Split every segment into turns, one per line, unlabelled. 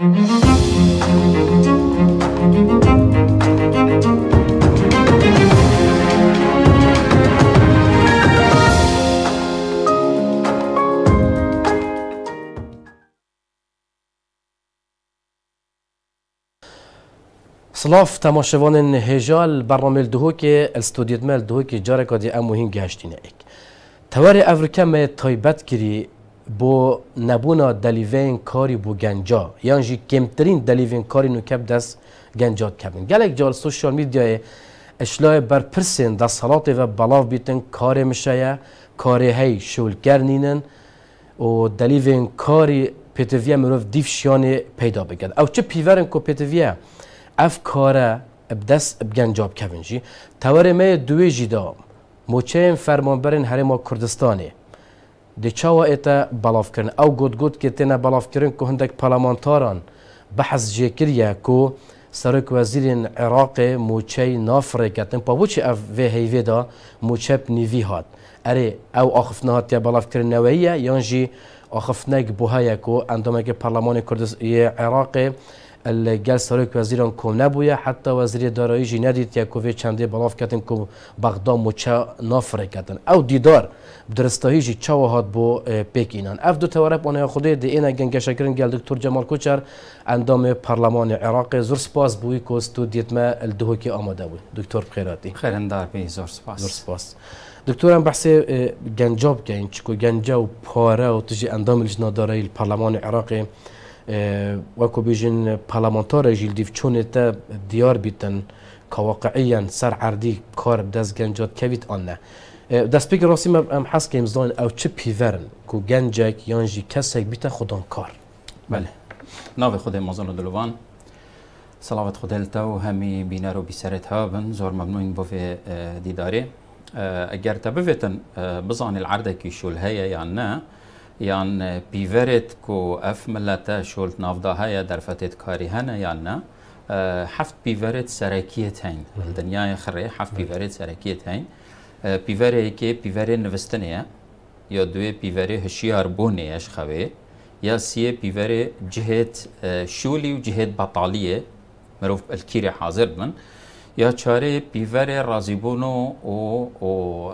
سلاف تماشوان هجال برنامه دهو که استودیت مل دهو که جارکا دی اموهین گشتینه ایک توری افریقا می تایبت کری با نبونا دلیوین کاری بو گنجاب یعنی کمترین دلیوین کاری گنجاد دەست گەنجات جال سوشال میدیای اشلای بر پرسین در دەسەڵاتی و بلاو بیتن کار مشایه کاری های شول کرنینن و دلیوین کاری پیتویه مروف دیفشیانی پیدا بگد او چه پیورن پیتویه افکاره کار کارە دەست تواره کەبنجی دوی دوی موچه این فرمانبرن هر ما کردستانی دی چاوا ایتا بلاف کرن او گود گود که تینا بلاف کرن که هندک پارلمانتاران بحث جه کریه که سرک وزیر عراق موچه نافره کتن پا وچه او وی هیوی دا موچه پنیوی هات اره او آخفنه هاتیه بلاف کرن نویه یانجی آخفنه بوهایه که اندامه که پارلمان عراق گل سرک وزیران کم نبوده حتی وزیر دارایی جی ندید یا کوی چنده بلاف کتن که بغداد مچا نافره کتن او دیدار درستایی جی هات بو پیک أفدو اف دو تورب اونها خود دی اینا گنگشا کرن دکتور جمال کوچر اندام پارلمان عراق زور سپاس بوی کوستو دیتما الدهو کی آماده بود دکتور بخیراتی خیرندار بی زور سپاس زور سپاس دكتور ام بحسي جنجاب اه، كاين تشكو جنجا وبخاره وتجي انضم لجنه داري پارلمان العراقي جيل وەکو بیژن پەلامۆنتۆرە ژیل دیفچوونێتە دیار بیتن کەواقعیان سەر عردی کار دەست گەنجۆت کەویت راسي ما ڕاستیمە حس حەسکەیم زۆن او چه پیڤەرن كو گەنجێک یانژی كسك بيتا خودان كار
بله ناوه خودی مازان و دلوان سلااوت خودلتە و هەمی بینەر و بیسەرێت هابن زۆر مەمنوین بۆ دیدارێ ئەگەر تە بزان العرده العردێکی شول هيا یان نه یان پیورت کو اف ملت شولت نافداهای در فتت کاری هنه یا نه هفت پیورت سرکیت هین دنیای خره هفت پیورت سرکیت هین پیوره که پیوره نوستنه یا دوی پیوره هشیار بونه اش خواه یا سیه پیوره جهت شولی و جهت بطالیه مروف الکیره حاضر بن یا چاره پیور رازیبونو او, او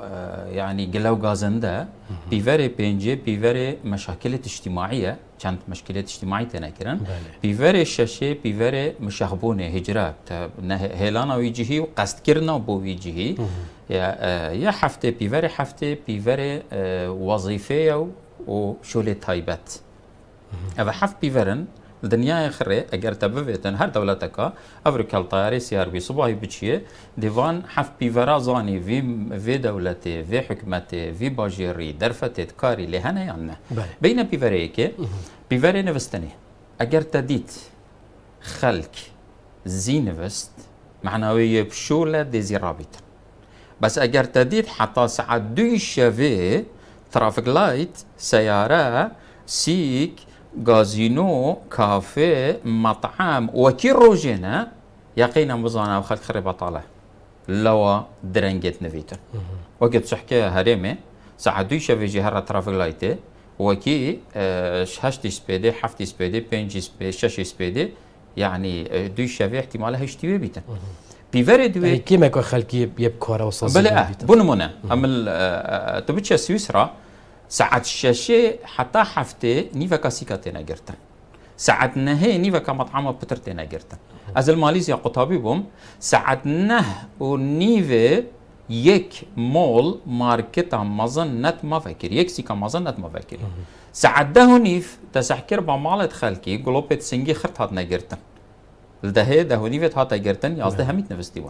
یعنی گلو گازنده پیور پنجه پیور مشاکل اجتماعیه چند مشکلات اجتماعی تنکرند بله. پیور ششه پیور مشخبون هجرت نه هلانا و قصد کرنا بو یا هفته پیور هفته پیور وظیفه و شول تایبت اوه هفت پیورن دنیای خره اگر تبویتن هر دولت کا افریقا سیار بی صبحی بچیه دیوان حف پیورا زانی وی وی دولتی وی حکمتی وی باجیری درفتت کاری لهنه یا نه بین پیوره که پیوره نوستنی اگر تدید خلق زی نوست معنوی پشول دیزی رابطن بس اگر تدید حتى ساعت دوي شافي ترافيك لايت سيارة سيك غازينو كافي مطعم وكي روجينا يقينا مزانا وخلق خريبة بطاله لوا درنجت نفيتر وقت شحكي هريمي ساعدوي شافي جهه ترافيك لايتي وكي آه، هشت سبيدي حفت سبيدي جي سبيدي شاشي سبيدي يعني آه، دوي شافي احتمالها هشتي بيتا بيفرد دوي يعني كيما كو خلقي يبكورا وصاصي بلا بنمونا ام تبتش سويسرا ساعت ششه حتى حفته نيفا كاسيكا تينا جرتن ساعت نه نيفا كمطعم بتر تينا جرتن از الماليزيا قطابي بوم ساعت نه و نیوه یک مول مارکت مازن نت ما یک سیکه مازن نت ما ساعت ده و نیف تسحکر با مالت خلکی گلوبت سنگی خرت هات نگرتن لده ده و نیوه هات گرتن یازده همیت نفستی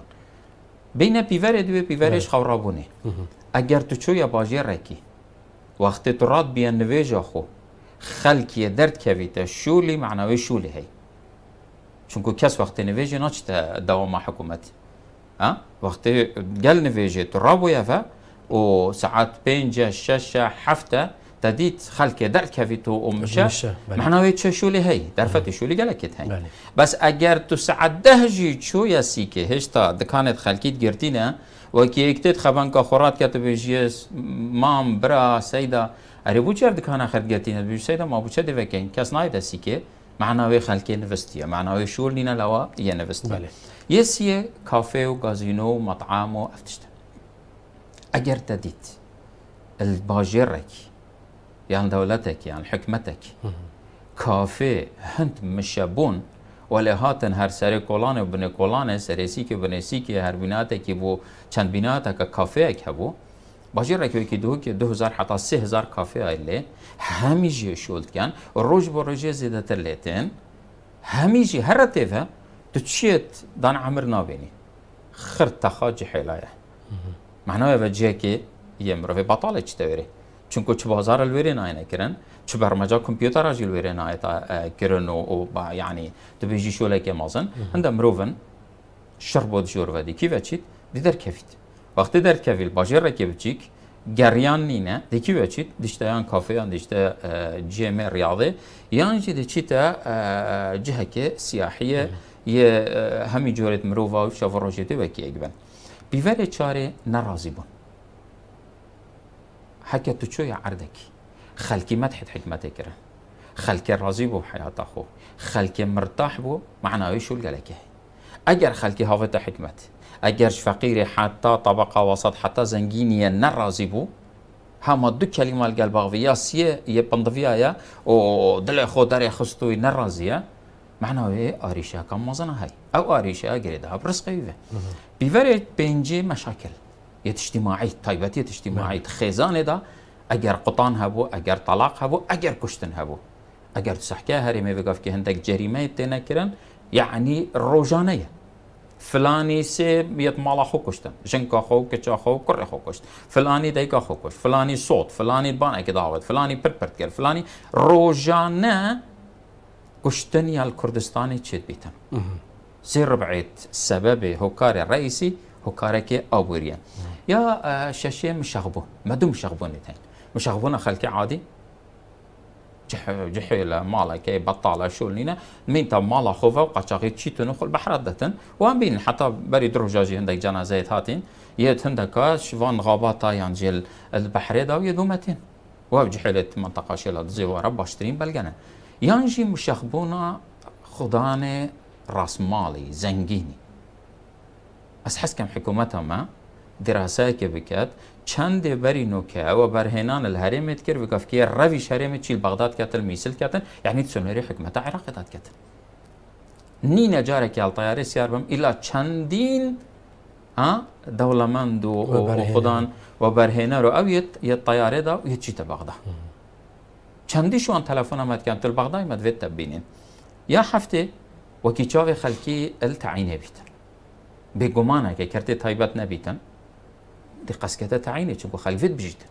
بین پیور دوی پیورش خورابونه اگر تو چویا وقتی تو بیان بیا نویجا خو خلکی درد کویته شولی معنوی شولی هی چونکو کس وقتی نویجه ناچتا دوام حکومت وقتی گل نویجه تو را بویا و ساعت پنج شش هفته تدیت خلک درد کفیتو بله. ومشی چه شولی هی درفت بله. شولی گلکت هی بله. بس اگر تو ساعت چو یا سی که هشتا دکانت دکانت خلکیت نه وكي یەکتێت خەبان کە خۆڕات جيس مام برا سەیدا ئەرێ بوو چێر دکانە خەرگەتینە بێسەدا ما بچە دەکەین کەس نای دەسیکێ معناوی خەلکێ نوستیە معناوی شور نینە لەوە یە نوست یسیە کافێ و گازینۆ و مەطعام و ئەفتشتە ئەگەر دەدیت باژێڕێکی یان دەوڵەتێک یان حکمتێک کافێ هەند مشە ولی هاتن هر سر کلان بن کلان سرسی که بنسی که هر بینات که بو چند بینات که کافه که بو باجی را که دو که دو هزار حتی سه هزار کافه ایله همیشه شولد کن روز با روز زیده تر لیتن همیشه هر رتفه تو چیت دان عمر نابینی خرد تخاج حلایه معناه و جه که یه مروفه بطاله چی چونکو چه بازار الورین آینه کرن چه برمجا کمپیوتر آجیل ورین آیتا کرن و یعنی تو بیجی شوله که مازن هنده مروفن شر بود جور ودی کی وچید دیدر کفید وقتی در کفیل باجر رکی بچیک geryan nine deki veçit dişte yan kafeyan dişte ceme riyade yan ci çite, ciheke siyahiye ye hemi coret mrova, şavarajeti vekiye gibi. Bivere çare narazi bun. حكت تشوي عردك خلكي مدحت حكمتك ره خلكي راضي بو بحياته خو خلكي مرتاح بو معناه شو لك اجر خلكي هافت حكمت اجر فقير حتى طبقه وسط حتى زنجيني نراضي بو هما دو كلمه القلب غفيا سي يبندفيا يا ودل دل خو دار خستو نراضيه معناه ايه اريشا كم مزنا هاي او اريشا جريدة برسقيفه بيفرق بينجي مشاكل یه اجتماعی تایبەتی اجتماعی نعم. خێزانێدا ئەگەر قوتان هەبوو ئەگەر تەلاق هەبوو ئەگەر کوشتن هەبوو ئەگەر كه هندك جريمه هەندێک جەریمەی تێنەکردن یعنی ڕۆژانەیە فلانی سێ یەت ماڵا خۆ کوشتن ژنکە خو کچا خۆ کوڕی خۆ کوشت فلانی فلاني خۆ کوشت فلاني سۆت فلانی فلاني داوت پر پرپرت کرد فلانی ڕۆژانە کوشتن یا کوردستانی چێت بیتن سێ ڕبعێت سەبەبێ هۆکارێ ڕئیسی هۆکارێکی ئابووریە يا الشاشين آه، مشغبون ما دوم مشغبون الاثنين مشغبون خلكي عادي جحيلة مالا كي بطالة شو لنا من تب مالا خوفا وقشاقي تشي تنخل بحر دتن وان بين حتى بري درجاجي عندك جنازات هاتين يد هندك شفان غاباتا يانجيل البحر دا ويدومتين وهب جحيلة منطقة شيلة زوارة باشترين بلغنا يانجي مشخبونا خدانة راس مالي زنجيني أسحس كم حكومتها ما دراسایکە بکات چەند دێبەری نوکە ئەوە بەرهێنان لە هەرێمێت کرد بکەفکیە ڕەوی شارێمە چیل بەغداد کاتل میسل کاتن یعنی چۆنەری حکمەتە عێراقدات کاتن نینە جارێکی هەڵتەیاری سیار بم الا چەندین دەوڵەمەند و خوددان و بەرهێنەر و ئەو یە تەیارێدا و هیچیتە بەغدا چەندی شوان تەلەفۆن ئەمەدکەم تل بەغدای مەدوێت دەبینین یا هەفتێ وەکی چاوێ خەلکی ئەل تعینێ بیتن بێگومانەکە کردێ تایبەت نەبیتن دقت کته تعیین چون خلفت بجد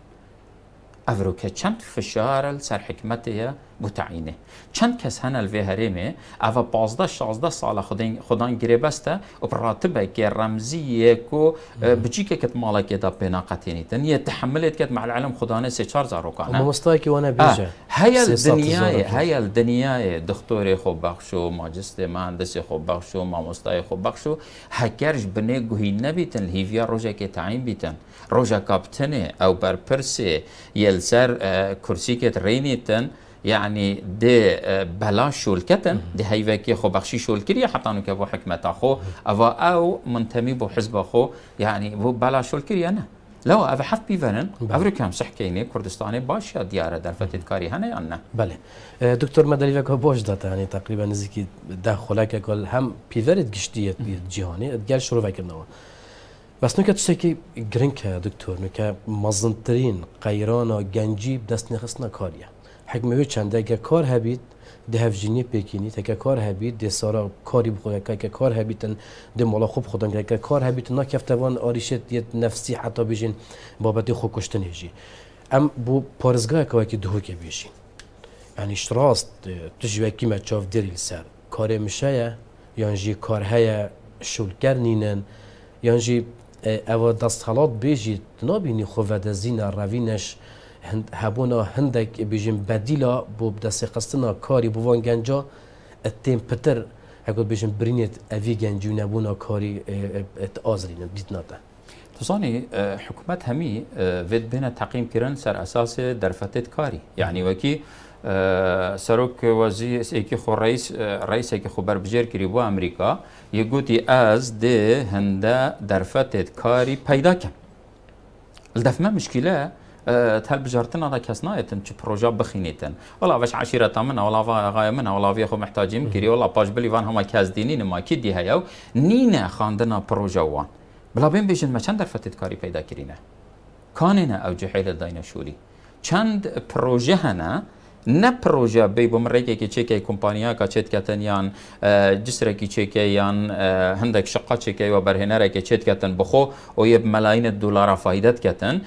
افرو که چند فشار سر حکمت متعینه چند کس هنل وی هرمه او بازده شازده سال خودن خودان گریبسته و براتبه که رمزیه اه، کو بچی که کت مالکه دا پینا قتینی تنیه تحملت کت مع العلم خودانه سه چار زارو کانه اما
مستایی که وانه بیجه اه، هیل دنیای
هیل دنیای دختوری خوب بخشو ماجست مهندس خوب بخشو ما مستایی خوب بخشو هکرش بنه گوهی نبیتن الهیویا روژه که تعیین بیتن روژه کابتنه او برپرسه یل سر اه، کرسی که رینیتن یعنی د بلا شولکتن د هیوکی خو بخشی شول کری که بو حکمت خو او او منتمی بو حزب خو یعنی بو بلا شول یا نه لو اف حف بيفنن بله. أفريقيا مسح كردستاني باش در فتید کاری هنه یا نه بله
دکتور مدلی فیک باش یعنی تقریبا تقریبا ده خلاک کل هم پیورت گشتی جهانی، اتقال شروع فیک نوا بس نو که گرین که دکتر که مزنترین قیران و گنجی دست نخست نکاریه چند؟ دیگه کار هەبیت دهفژینی تا که کار ده سارا کاری که کار ده ملا خوب که کار هەبیت وان آریشت یه نفسی حتا بژین بابت ام بو بۆ که که دو که بیشین. یعنی اشتراست دەریل سەر کارێ کار سر کار کارهای شلکر نینن یانژی دست حالات بیشی، نبینی خۆڤەدەزیینە ڕەوینەش هند هبونا هندك بيجين بديلا بو بدس قصتنا كاري بو وان جنجا التيم بتر هكو بيجين برينيت افي جنجو نبونا كاري اتازرين
بديتناتا حکومت همی وید بین تقیم کردن سر اساس درفتت کاری یعنی وکی سروک وزیر یکی خو رئیس رئیس ایکی خو بربجر کری بو امریکا یه از ده هنده درفتت کاری پیدا کن الدفمه مشکله أه، تهل بجارتنا انا كسنا يتن تش بروجا بخينيتن وش باش عشيره تمنا والله غايه منها والله في خو محتاجين كيري والله باش بلي فان هما كاز دينين نما كي دي هياو نينا خاندنا پروژا وان بلا بين بيجن ما چند درفتت كاري پیدا كرينه كاننا او جهيل داينا شوري چند پروژه هنه نه پروژه بی بم که چه که کمپانیا کا که کتن یان جسره کی چه که یان هندک شقه چه که و برهنه که که کتن بخو او یه ملاین دولارا فایدت کتن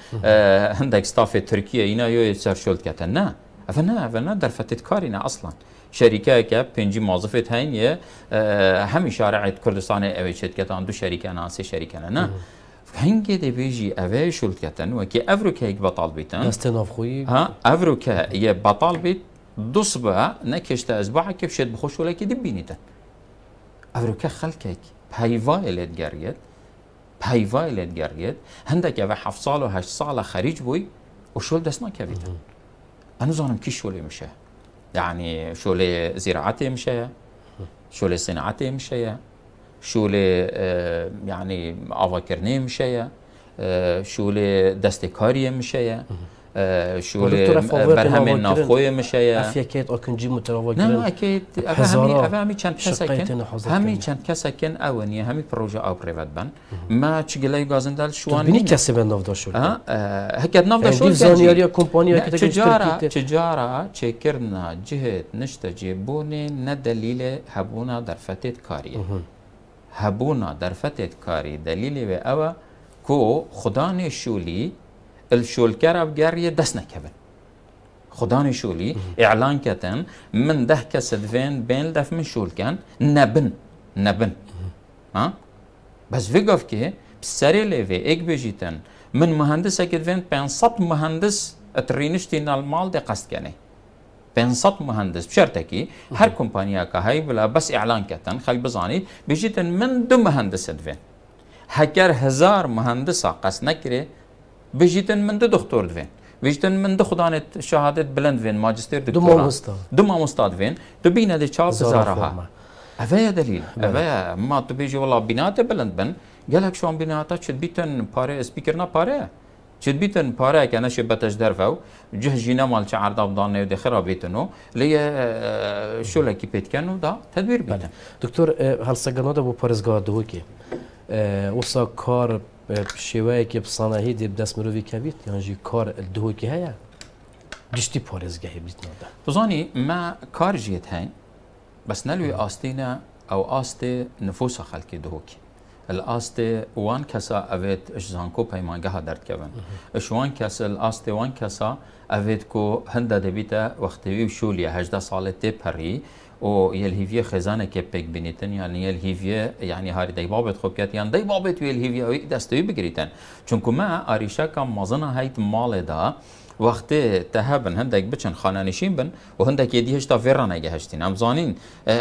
هندک ستاف ترکیه اینا یو که کتن نه اول نه اول نه در کاری نه اصلا شرکه که پنجی موظفت یه همی شارعیت کردستان اوی که کتن دو شرکه نه سه شرکه نه هنگی دی بیجی اوه شل و که افرو که یک بطال بیتن دستن نفخوی ها افرو که یه بطال بیت دو صبح نکشت از بحه که بشید بخوش ولی که دی بینیتن افرو که خلکه پیوای لید گرید پیوای لید گرید که اوه هفت سال و هشت سال خریج بوی و شل دست نکه نکویدن انا زانم کی شوله میشه یعنی شل زراعتي میشه شل صناعتي میشه شغل یعنی آواکرنی میشه شغل دستکاری میشه شغل برهم ناخوی میشه افیا کیت اکنجی متراوا نه نه اکیت هزارا همی چند کس کن همی چند کس اونی همی پروژه آب رود بن ما چگلی گازندال شوان بینی کسی بند نفدا شد هکد نفدا شد زانیاری کمپانی که تجارا چجارا چه کرنا جهت نشت جیبونه ندلیل هبونا در فتت کاریه در دەرفەتێت کاری دەلیلی وێ کو کۆ الشول شولی شولکەرە دست دەست خدا نشولی اعلان کتن من ده کەسە دوێن بین دەف من نبن نەبن بس گفت که بسری لێوێ ایک بجیتن من مهندس دوێن 500 مهندس ئەترینشتی مال قصد کنه. 500 مهندس بشرتكي هر كومبانيا كهي بلا بس اعلان كتن خل بزاني بيجيتن من دو مهندس دفن هكر هزار مهندس قس نكري بيجيتن من دو دكتور دفن ویژتن من دو خدانت شهادت بلند وین ماجستر دکتران دو ماموستا دو ماموستا وین تو بینه دی چار هزارها اوه دلیل بله. اوه ما تو بیجی والا بینات بلند بن گلک شوان بیناتا چد بیتن پاره اسپیکرنا پاره چت بیتن پاره که نشه بتش درفو جه جینا مال چه عرض ابدان نه دخرا بیتنو لیه شو لکی پیت کنو دا
تدبیر بیتن دکتر هل سگنا ده بو پرزگاه دو که اوسا کار شوایه که بصناهی دی بدست مروی کبیت یعنی کار دو که هیا کی هيا گشتی پارێزگەهی
بیتنەوە بزانی مە کارژیت هەین بەس نەلوی ئاستینە ئەو ئاستێ نفوسە خەلکی دهۆکی الاستی وان کسا اوید اش زانکو پیمانگه درد کبن اش وان کس الاستی وان کسا اوید کو هنده دبیتا وقتی و شولی 18 ساله تی پری و يلهيفية خزانه كبك بنيتن يعني يلهيفية یعنی هاري داي بابت خوب كات يعني داي بابت ويلهيفية وي دستوي بگريتن چونكو ما آریشا کم مزنه هیت مال دا وقت تهبن هندک بچن خانانشین بن و هندک یدی هشتا فیرانا گهشتین هم زانین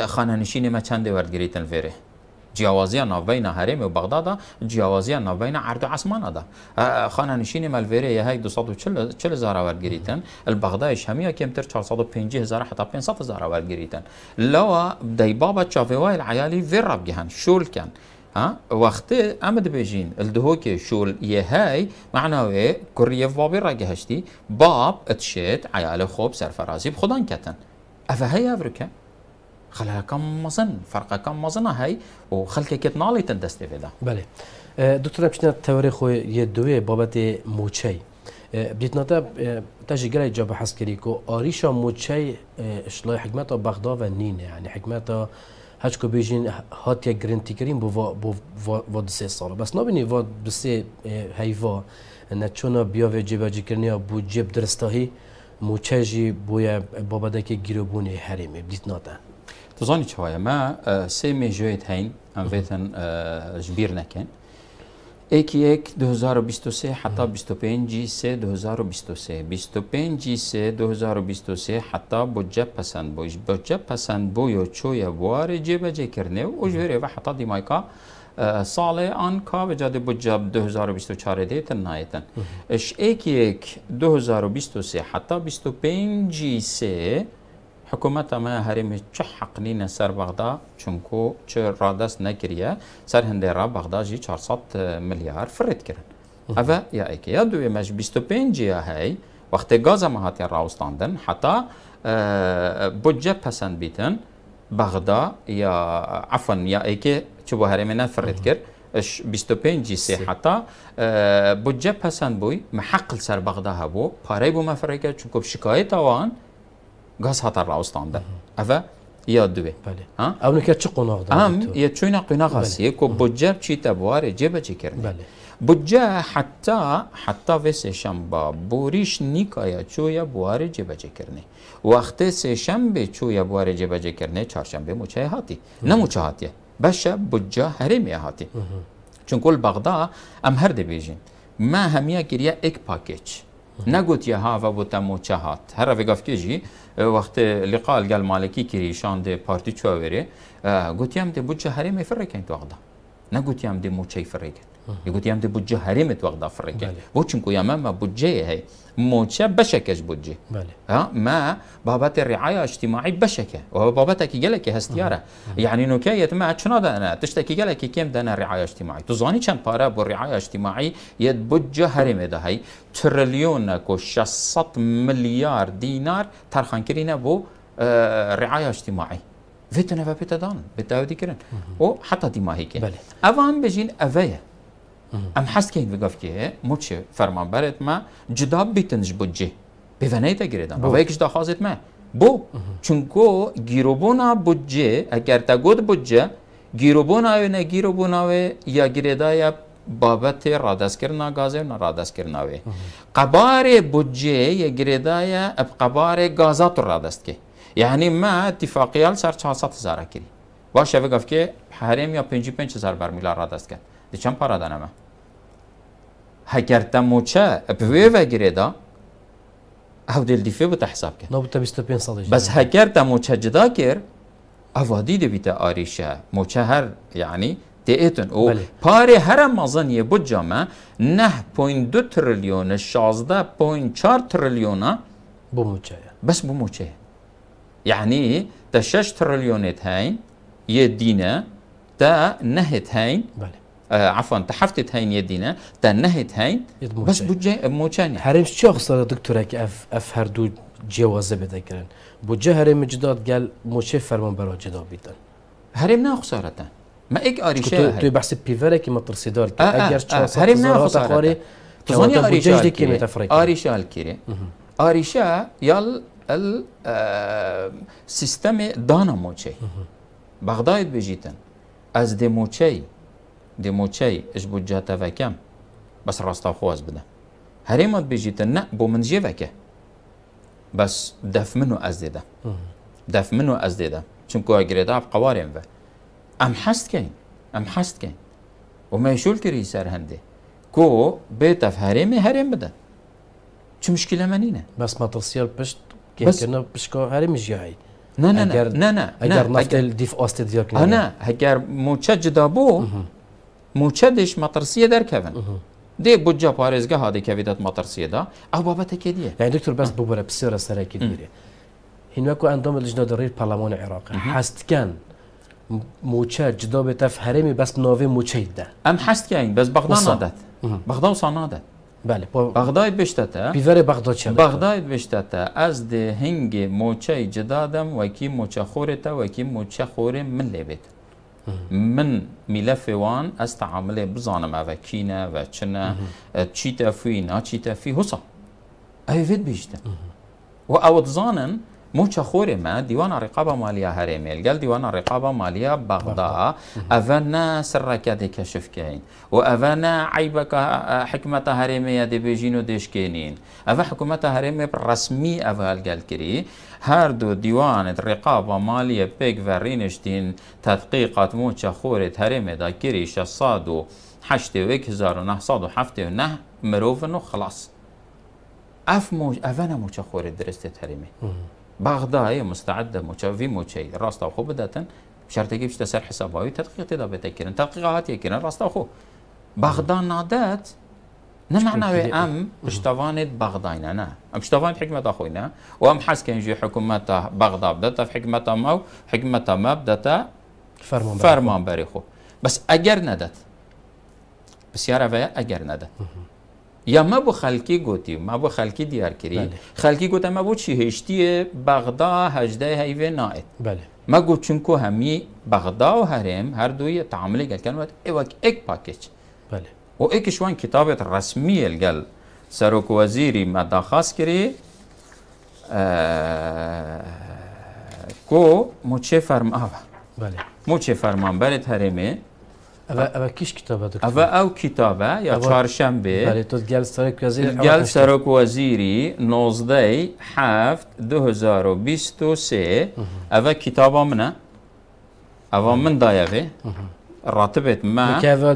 خانانشین ما چند ورد گریتن فیره جیاوازی نوین حرم و بغداد جیاوازی نوین عرض عثمان ده خانه نشین ملویره یه 240 هزار اور گریتن البغدادش همیا کمتر 405 هزار حتی 500 هزار اور گریتن لوا دی بابا چاویوای العیالی ورب گهن شول کن وقت امد بيجين الدهوك شول یه های يهاي کریف بابی را گهشتی باب اتشید عیال خوب سرفرازی سرفرازي کتن كتن افهي افرکه خلها کم مزن فرقه کم مزنه های وخلک نالی نالي دسته فيدا بله
دكتور بشنا توري خو يدوي بابت موچی بدیتنا تا تجی جاب حس کریکو اریشا موچی شلی حکمته بغداد ونین یعنی یعنی حکمته هچکو بیجین هات یک گرنتی کریم بو بو و سه سال بس نبینی بو هی و نه چون بیا و جیب جکرنی بو جیب درستاهی موچه جی بو که گیروبونی حریمی بدیت ناتن
Tuzaniç haya me sê mejeyet heyn em vêtin ji bîr nekin. Ekî ek 2023 heta 25 sê 2023 25 sê 2023 heta budce pesend bû ji budce pesend bûyo çoya warê cêbecêkirine û ji vêrê ve heta dîmayka ساڵێ ئان کاوەجادی بجاب 2024 دێتن نایەتەن. Ş ekî ek 2023 heta 25 sê حکومت ما هرمی چه حق نینه سر بغدا چونکو چه را دست نکریه سر هنده را بغدا جی 400 میلیار فرد کرن اوه یا ایکی یا دوی مش 25 یا هی وقتی گاز ما هاتی راوستاندن حتی بودجه پسند بیتن بغدا یا عفوا یا ایکی چه بو هرمی نه فرد کرد اش 25 سه حتا بودجه پسند بوی محقل سر بغدا بو پاره بو مفرقه چونکو شکایت آوان غاز ها در راستا هم داره. آره. افه یاد دوبه. بله. آن؟ اولی که چیکون آورد؟ ام یه چوناقی نگاس. یکو چی تا جبر چی کردی؟ بله. بودجه حتی حتی وسیه شنبه بوریش نیکایا چو یابواری جبر چی کردی؟ وقتی وسیه شنبه چو یابواری جبر چی کردی؟ چارشنبه مچه هاتی. نمچه هاتی. بشه بودجه هریمی هاتی. چون کل بغدا ام هر دیجی. ما همیا گریا ایک پاکیج نگوتیه ها و بوتم و چه هات هر وقت گفت جی وقت لقاء گل مالکی کری شاند پارتی چووری گوتیم ده بوچه هریم فرکن تو اقدا نگوتیم ده موچه فرکن یقول دی بودجه هرمت وقت افریقیا وشنکو یا ما بودجه هی موچه بشكش بودجه ها ما بابات الرعايه الاجتماعي بشكه وبابتك جلك هستیاره. یعنی نوكيت ما شنو ده تشت تشتكي جلك كم ده اجتماعی. رعایه زانی تزانی کم بارا بالرعایه الاجتماعی ید بودجه هرمه ده های تریلیون کو 600 ملیار دینار ترخان کرینه بو رعايه اجتماعي فيتنا فبيتا دان بتاودي كرن وحتى دي ما هيك بله. اوان ام این که که موچه فرمان برد ما جه بیتنج تا بفنیتا و یکش دا خواست ما بو گیروبونا بود جه اگر تا گود بودجه گیروبونا و نه گیروبونا و یا یا بابت رادست کرنا گازه و نه رادست و قبار بودجه یا گریدای اب قبار گازات رادست که یعنی ما اتفاقیال سر 400 هزار کری باشه و گفت که حریم یا 55 هزار برمیلا رادست کرد دیچم پرادن همه؟ هگر تا موچه اپویوه گره دا او دلدیفه بتا حساب
کن بس
هگر تا موچه جدا گر او وادی دیده بیتا آریشه موچه هر یعنی دیتون پاره هر امازانیه بود جامعه نه پویندو 164 شازده پویند چار بس با موچه یعنی تا شش تریلیونه تهین یه دینه تا نه تهین بله آه عفوا تحفتت هين يدينا تنهت هين
بس بوجه موچاني حريم شو خسارة دكتورك اف اف هردو جوازه بدكرن بوجه هرم جداد قال موچه فرمان برا جداد
بيتن هرم نا خسارة ما اك اريشه تو بحث بيفره كي ما ترسي دار آه آه اگر چا هرم نا خسارة تظني اري كي اريشه اري اريشه يال ال آه، سيستم دانا موچه بغداد بجيتن از دموچه دموچەی ئەش بوو جاتەڤەکەم بەس ڕاستاخواز بس راستا بێژیتە نە بۆ من جێڤەکە بەس دەف من و ئەس دێدا دەف من و ئەس ام حست ئەگرێدا قوارێن بە ئەم حەستکەین ئەم حەستکەین ومەشول کردی سەر هەندێ کۆ بێتەف هەرێمی هەرێم بدەن چ مشکلە منینە
بەس مەتەسیال پشت پشکۆ هریم ژیایی نه نه نه نه نه اگر نفت
دیف کنه نه اگر موچه جدا بو موچدش مطرسیه در کفن دی بودجا پارێزگە هادی کەویدات مەتەرسیێدا ئەو بابەتەکە دیە یان بس بەس
ببرە پسێرە سەرەکی دیێ هینوەکو ئەندۆم لەژنە دەڕیر پەلەمۆن عێراق هەستکەن موچە جدۆ بێتە هەرێمی بەس نۆێ موچەیدا ئەم هەستکەین بەس بەغدانادات
بەغدا و سانادات بله بغداد بشتته بیور بغداد چه بغداد بشتته از ده هنگ موچه جدادم دم و کی موچه خوره تا و کی موچه خور من لبیت من ملف وان استعمله بزانم هذا كينا و چنا چی تفی نا چی تفی حسا اوید بیشتن و او تزانن موچا خوری ما دیوان رقابة مالیا هرمیل گل دیوان رقابة مالیا بغداد اونا سرکادی کشف کنین و اونا آه، آه، عیب حکمت هرمی دی بیجین و دیش کنین اون حکومت هرمی رسمی اول گل کری هر دو دیوان رقابة مالیا پیک ورینش دین تدقیقات موچا خوری هرمی دا کری حشت و ایک هزار و نه صادو و حفته و نه مروفن و خلاص اف مو... اونا موچا خوری درست هرمی بغداد مستعده مچاوی مچی راستا خو بداتن شرط کې بشته سر حسابوي تدقیق ته به تکرن تحقیقات یې يكيرن راستا خو بغداد نادات نه معناوي ام اشتوانت بغداد انا ام اشتوانت حكمة اخوينا وام حاس كان يجي حكومة بغداد بدات في حكمة ما حكمة ما بدات فرمان فرمان بريخو بس اجر ندت بس يا رفيع اجر ندت یا ما با خلکی گوتی ما با خلکی دیار کری بله. خلکی ما بو چی هشتی بغدا هجده هیوه نایت بله ما گو چونکو همی بغدا و هرم هر دوی تعاملی گل کردن ایوک ایک پاکیچ بله و شوان کتابت رسمی گل سروک وزیری ما داخواست کری کو مو چه فرم بله مو فرمان برد بله، هرمه
او کتابه دکتر؟ او
او کتابه یا چهارشنبه گل سرک وزیری 19 7 2023 او کتابا منه او من دایغه راتبت من
او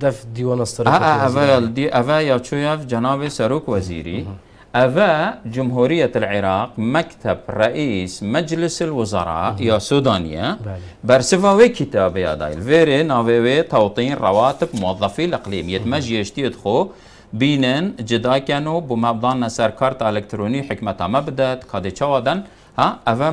دف دیوان سرک وزیری اول
دی اوا یا چویف جناب سرک وزیری أفا جمهورية العراق مكتب رئيس مجلس الوزراء يا سودانيا وي كتاب يا دايل فيري وي توطين رواتب موظفي الإقليم يدمج يشتي يدخو بينن جدا كانوا بمبضان سر كارت الكتروني حكمة ما بدات قادي شوادن ها افا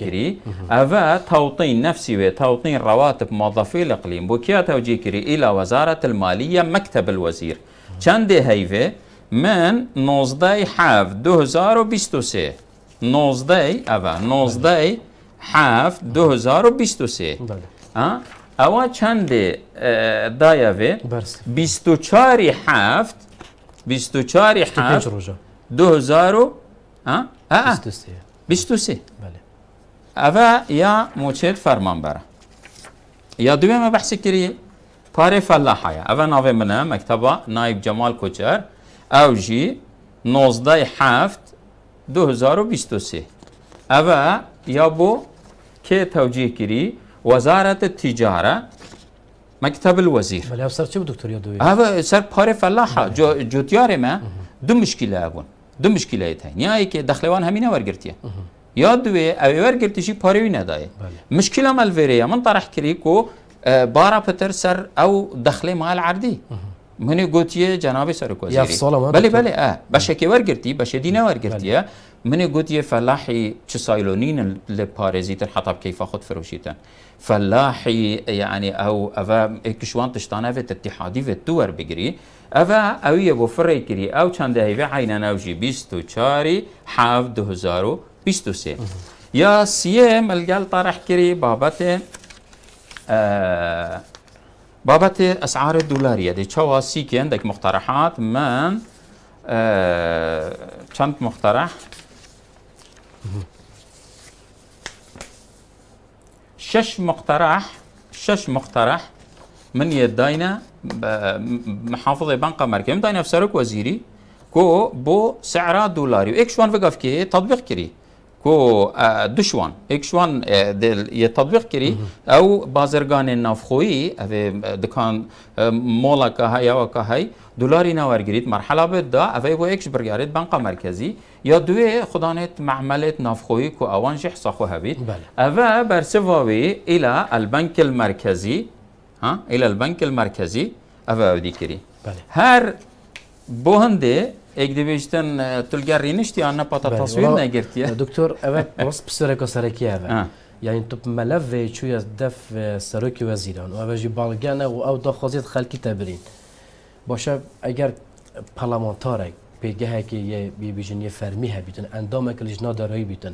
كري افا توطين نفسي توطين رواتب موظفي الاقليم بوكيا كري الى وزاره الماليه مكتب الوزير كان دي هيفي من 19 7 2023 19 اول 19 7 2023 بله اول چند دایوه 24 7 24 7 2000 ها 23 23 بله اوا یا موچت فرمان بره یا دوی ما بحث کری؟ پاره فلاحه اوا ناوه منه مکتبه نایب جمال کوچر اوجی 19 7 2023 اوه یا بو که توجیه گیری وزارت تجاره مكتب الوزير
بلا سر شو دكتور يا دوي هذا
سر باري فلاحه جو جوتياري ما دو مشكله ابون دو مشكله تاين يا ايك دخلوان همينه ورغرتيه يا دوي اوي ورغرتي شي باري وين داي مشكله مال فيريا من طرح كريكو بارا بتر سر او دخله مال عردي منی گوتیه جناب سرکوزیری یف سالا آه، بله بله اه باشه که ورگرتی باشه دینه ورگرتیه آه. منی گوییه فلاحی چه سایلونین لپارزیتن حتی کیف خود فروشیتن فلاحی یعنی او اوا کشوان تشتانه و اتحادی و تور بگیری او او یه بفره کری او چند هیوی و او نوجی بیست و چاری حاف دو هزارو بیست و سه یا سیم ملگل طرح کری بابت آه بابت اسعار الدولاريه دي چوا سيكي عندك مقترحات من آه چند مقترح شش مقترح شش مقترح من يدينا محافظة بنك مركز داينا في سرك وزيري كو بو سعرات دولاري وإيك شوان فقف كي تطبيق كري کو دوشوان اکشوان دل تطبیق کری او بازرگان نافخویی دکان مولا که های و که های دلاری نورگیرید مرحله به دا اوی و اکش برگارید بانقا مرکزی یا دوی خدانت معملت نافخویی کو اوان جح صخو هبید اوه برسواوی الى البنک المرکزی ها الى البنک المرکزی اوه او دی کری هر بو هنده ეგდებეჯთან თულგარინიშტი نگرتی دکتر، دکتر გერტია
დოქტორ ევე سرکی ფსერეკო یعنی تو توب ملف از دف وزیران و وأبا جي بالگانه و دا خوزید خلقی تبرین باشه اگر پارلمانتارک پیگه که یه بیبیجن یه فرمی ها بیتن اندام که لجنا دارایی بیتن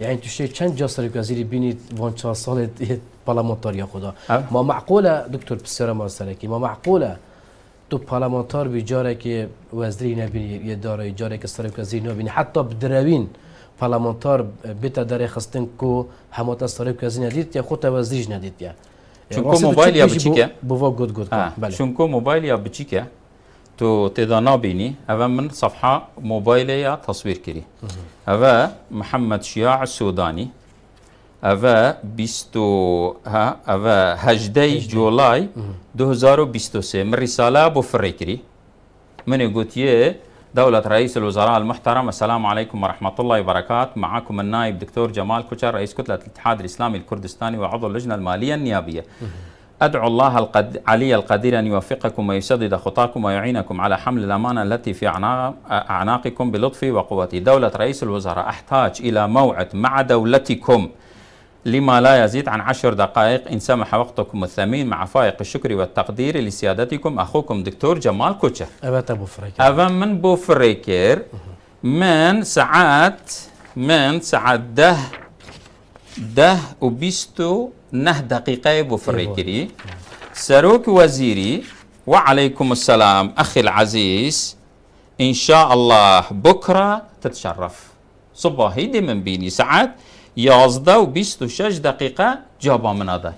یعنی تو شی چند جا سرکی وزیری بینید وان چه سال پارلمانتاری خدا ما معقوله دکتر پسر ما سرکی ما معقوله تو پارلمانتار بی جاره که وزیری نبینی یه داره جاره که سرک وزیر نبینی حتی بدروین پارلمانتار بیت داره خستن کو همتا سرک وزیر ندید یا خود وزیرش ندید یا چونکو موبایل یا بچیکه
بوا گود گود بله چونکو موبایل یا بچیکه تو تدا بینی اول من صفحه موبایل یا تصویر کری اول محمد شیاع سودانی اوه بیستو ها اوه هجده جولای دو هزار و بیستو سه من رساله بو فریکری من قلت دولة رئيس الوزراء المحترم السلام عليكم ورحمة الله وبركاته معكم النائب دكتور جمال كوتشر رئيس كتلة الاتحاد الإسلامي الكردستاني وعضو اللجنة المالية النيابية أدعو الله القد... علي القدير أن يوفقكم ويسدد خطاكم ويعينكم على حمل الأمانة التي في أعناقكم بلطفي وقوتي دولة رئيس الوزراء أحتاج إلى موعد مع دولتكم لما لا يزيد عن عشر دقائق إن سمح وقتكم الثمين مع فائق الشكر والتقدير لسيادتكم أخوكم دكتور جمال كوتشر
أبو فريكير
أبا من بوفريكر من ساعات من ساعات ده ده وبيستو نه دقيقة بوفريكري أيوة. سروك وزيري وعليكم السلام أخي العزيز إن شاء الله بكرة تتشرف صباحي دي من بيني ساعات يازده و بيست و شش دقيقة جابا من هذا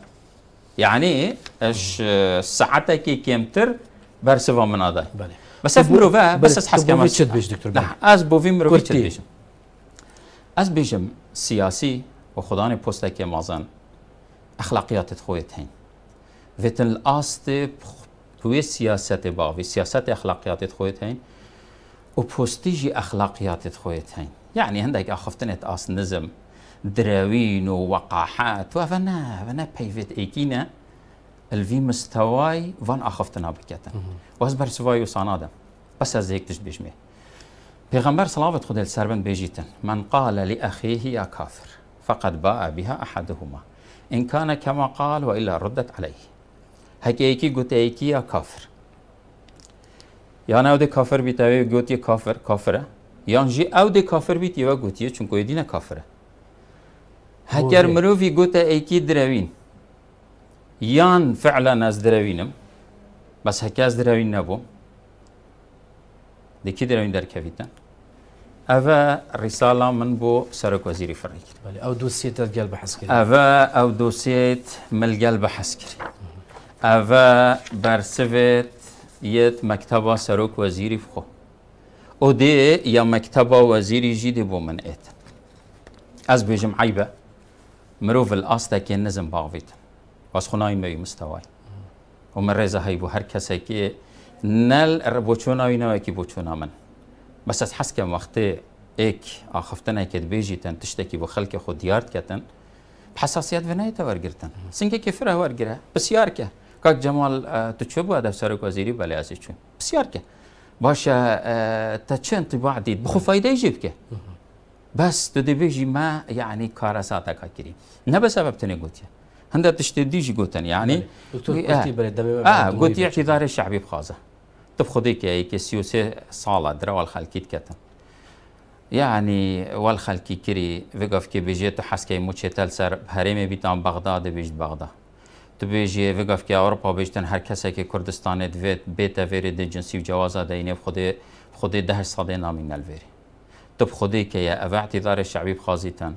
يعني اش ساعتك كي كمتر برسوا من هذا بس اف مروفا بس اس حس كمان شد بيش دكتور از بوفي شد بيشم از بيشم سياسي و خداني بوستا كي مازن اخلاقيات تخويت هين فتن الاست توی سياسات باوي سياسات اخلاقيات خودت و بوستيجي اخلاقيات خودت يعني عندك اخفتنت آس نزم دراوين ووقاحات وفنا فنا بيفيت ايكينا الفي مستواي فان اخفتنا بكتا واسبر سواي وصنادا بس ازيك تشبيش مي بيغمبر صلاة خد السربن بيجيتن من قال لأخيه يا كافر فقد باء بها أحدهما إن كان كما قال وإلا ردت عليه هكيكي قتيكي يا كافر يعني أودي كافر بيتاوي قوتي كافر كافرة يعني جي أودي كافر بيتي وقوتي چونكو يدينا كافرة هجر مروفي قوتا ايكي دراوين يان فعلا ناس دراوينم بس هكاز دراوين نبو دي كي دراوين در كفيتان افا رسالة من بو سرق وزيري فرق
او دو سيت الجل بحسكري
افا او دوسيت مل جل بحسكري افا برسفت يت مكتبة سرق وزيري فخو او دي يا مكتبة وزيري جيدي بو من ايت از بيجم عيبه مرۆڤ که نزم باڵیت خونای مەوی مستوای و من ڕێزە هەی بۆ هەر کەسێکی نەل بۆ چۆناوینەوەکی که چۆنا من بەس ئەس حەسکەم وەختێ ئێک ئاخفتنێکت بێژیتەن تشتێکی بۆ خەلکی خۆ دیارکەتن حساسیت بنایتە وەرگتن سنگێکی فرە بسیار که کاک جمال تو چۆ بووە وزیری وەزیری بەلازی چون که باشه تا چەند بعدیت بخفایدەی جیب که. بس تو دی بیجی ما یعنی کار ساعت نه به سبب تنه گوتی هنده تشتی دیجی گوتن یعنی آه گوتی اعتدار شعبی بخوازه تو خودی که که سیوسه ساله در اول خلقیت کتن یعنی که بیجی تو حس که موچه تل سر هریمی بیتان بغداد بیجت بغداد تو بیجی فیقف که اروپا بیجتن هر کسی که کردستان دوید بیتا ویری دی جنسی و جوازه خودی خودی ده ساده نامی نلویری تب خودی که یا اوعتی دار شعبی بخازیتن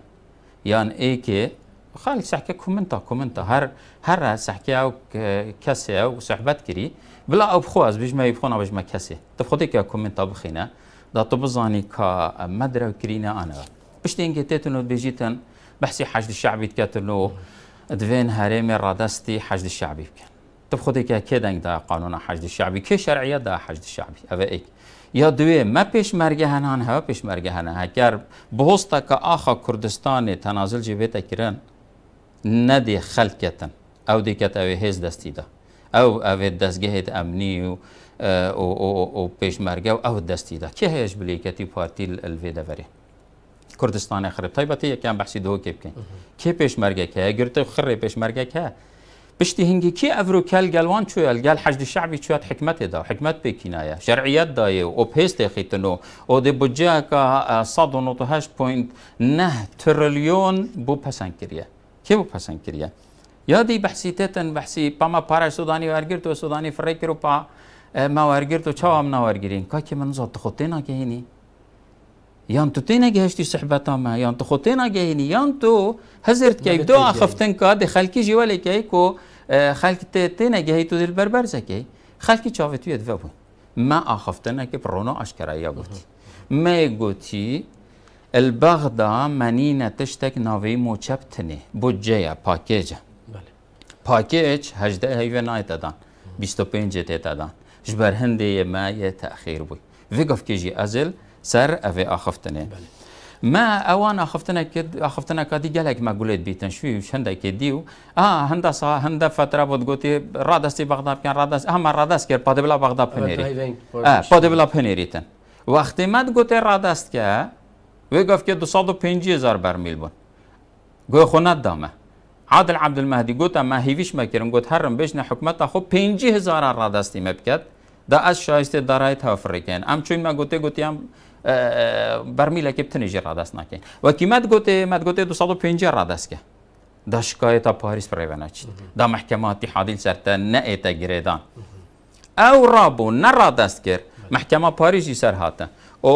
یان ای که خالق كومنتا كومنتا هر هر سحكي او كسي او صحبت كري بلا او بخواز بيج ما يبخونا بيج ما تب تفخدي كا كومنتا بخينا دا زاني كا مدرا كرينا انا بشتين كتتنو بيجيتن بحسي حشد الشعبي تكتنو دفين هاريمي رادستي حشد الشعبي بكن تب خودی که که دنگ دا قانون حجد شعبی که شرعیت دا حجد شعبی او ایک یا دوی ما پیش مرگه هنان ها پیش مرگه هنان اگر بهستا که آخا کردستان تنازل جبهت کرن ندی خلکتن او دی کت اوه هیز دستی دا او اوه دستگه امنی و او او او پیش مرگه و او دستی دا که هیش بلی کتی پارتی الوی دا دوری کردستان خرب تایباتی یکی هم بحثی دو كيف کن که پیش مرگه که گرتو خري پیش مرگه که بشتي هنجيكي افرو كال جلوان شو الجال حشد الشعبي شو حكمت دا حكمت بكناية شرعيات و او بيست خيتنو او دي بجا كا صد ونطهاش بوينت نه تريليون بو بسان كريا كي بو بسان كريا يا دي بحسيتتن بحسي باما بارا سوداني وارجرتو سوداني فريكرو با ما وارجرتو شو امنا وارجرين كاكي من زوت خطينا كهيني یان تو تینا گهشتی صحبتا ما یان تو خود تینه گهینی یان تو هزرت که دو آخفتن که ده خلکی جوالی که کو خلکی تینا گهی تو دل بربر زکی خلکی چاوه توی دوه بود ما آخفتن که پرونا اشکرایا گوتی ما گوتی البغدا منین تشتک ناوی تنه بودجه یا پاکیج بله. پاکیج هجده هیوه نایت بیستو 25 تیت ادان جبر ی ما یه تأخیر بوی وی گفت که جی ازل سەر ئەوێ نه. ما ئەوان که کاتی گەلێک مە گولێت بیتن شووی هنده هەندێکی دی و ئا هەندە سا هەندە فترا بۆ گوتی ڕادستی بەغدابکەن پادبلا ئەمە ڕادست کرد پادەبلا بەغدا پنێری پادەبلا پنێریتن. وەختیمەت که ڕادست کە وێ گفتکە هزار بەرمیل بون. گوی خوند دامه. عادل عبد المهدی گوت ما هیویش مکردم گوت هرم بشنه حکومت خو 5000 را دستی مبکت دا از شایسته توفر هافریکن ام چون ما گوته هم بر بتنی بتنجی رادست نکن و مد گوته مد گوته 250 دست که دا تا پاریس پریونا چید دا محکمه اتحادی سرتا نه ایتا گریدان او رابو نه دست کرد محکمه پاریسی سر او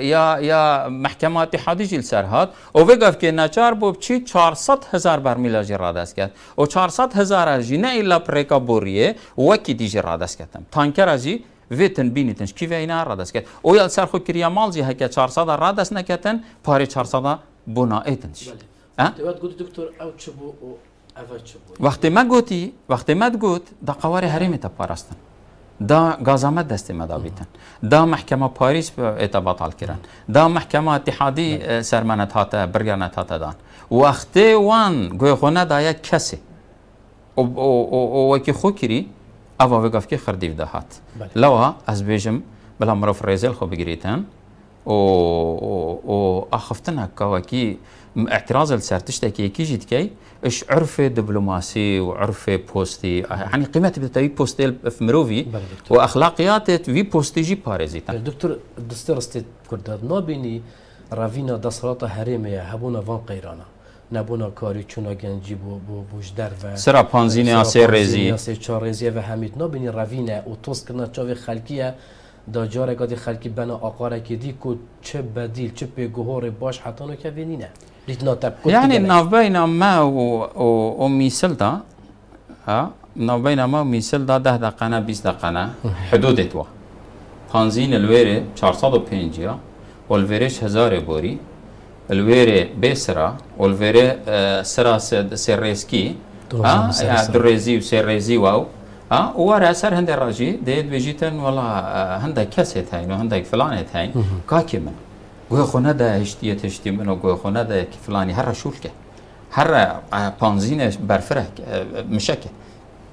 یا یا محکمه اتحادی جل سر هات او وگف که نچار بو چی 400 هزار بر جی رادست کرد او 400 هزار از نه ایلا پریکا بوریه وکی دیجی رادست کردم تانکر ازی ve tenbini را ina radas ket. O yal ser یا kiriya malci heke çarsada radas neketen pari çarsada buna etinş. وقتی ما وقتی ما گوت دا قوار حریم تا دا گازامت دستی ما دا بیتن دا محکمه پاریس اتا بطال کردن. دا محکمه اتحادی سرمنت تا برگرنت تا دان وقتی گوی دا یک کسی و, و, و, و, و, و, و, و, و, ئەوە که خردیف داهات لوا از بێژم بەڵام مرۆڤ ریزل خو بگریتن و و اخفتن و کی اعتراض لسر کی كيجي کی اش عرف دبلوماسي وعرف بوستي يعني قيمه بتاعي پستی في مروفي واخلاقيات في بوستي جي باريزيتا دكتور
دستور استيت كرداد نابيني رفینا دسرات هريميا هبونا فان قيرانا نبونا کاری چونا گنجی بو بو در و سرا پانزین آسه رزی آسه چار رزی و همیت نا بینی روینه او توست چوی چاوی خلکیه دا جاره گادی خلکی بنا آقاره که دی که چه بدیل چه پیگوهار باش حتی نو که نه لیت تب یعنی
نوبین ما و, و, و میسل دا نوبین ما و میسل دا ده دقنه بیس دقنه حدود و پانزین الویره چهارصد و پنجیا الویرش هزار باری الويري بسرا والفيري آه، سرا سيريسكي ها آه، آه، دريزي وسيريزي واو ها ورا سر هند الراجي ديد بيجيتن ولا هندك كاسيت هاين وهندك فلان هاين كاكي من قوي خونا دا هشتية تشتي منو قوي خونا دا فلاني هرا شولكه هر پانزین برفره مشکه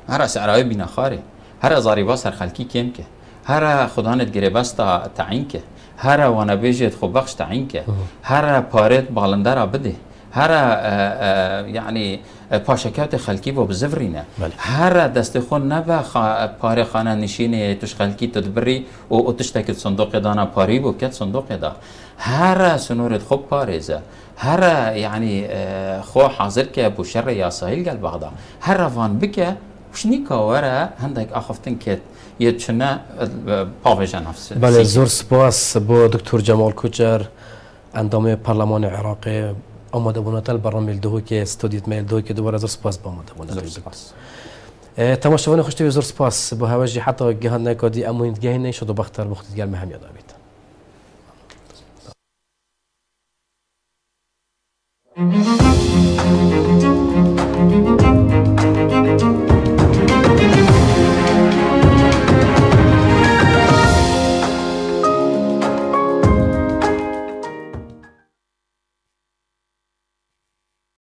هر سعرای بینخاره هر زاری باسر خلکی کم که هر خدانت گره بستا تعین که هر وانه بیجید خب بخش که هر پارت بالنده را بده هر یعنی پاشکات خلکی و بزفرینه بله. هر دست خون نبا پاره خانه نشین توش خلکی تدبری و اتش تکت صندوق دانا پاری و کت صندوق دا هر سنورت خوب پاریزه هر یعنی خو حاضر که بو شر یا ساحل گل بغدا هر روان بکه وش نیکا وره هندک آخفتن کت چنه پاوێژە نفس بله زور
سپاس بو دکتور اندام پرلمان عراق آماده عێراقی تل بە دوهو که استودیت میل که دوباره زور سپاس بەمەدەبوون زور سپاس. تەماشەوەی خوشتی زور سپاس حتی هەوەژی نکادی گەهان نکدی ئەمونیتگەهینەی شۆ بەختەر بختگەر مەهمیە دابێت. Mm-hmm.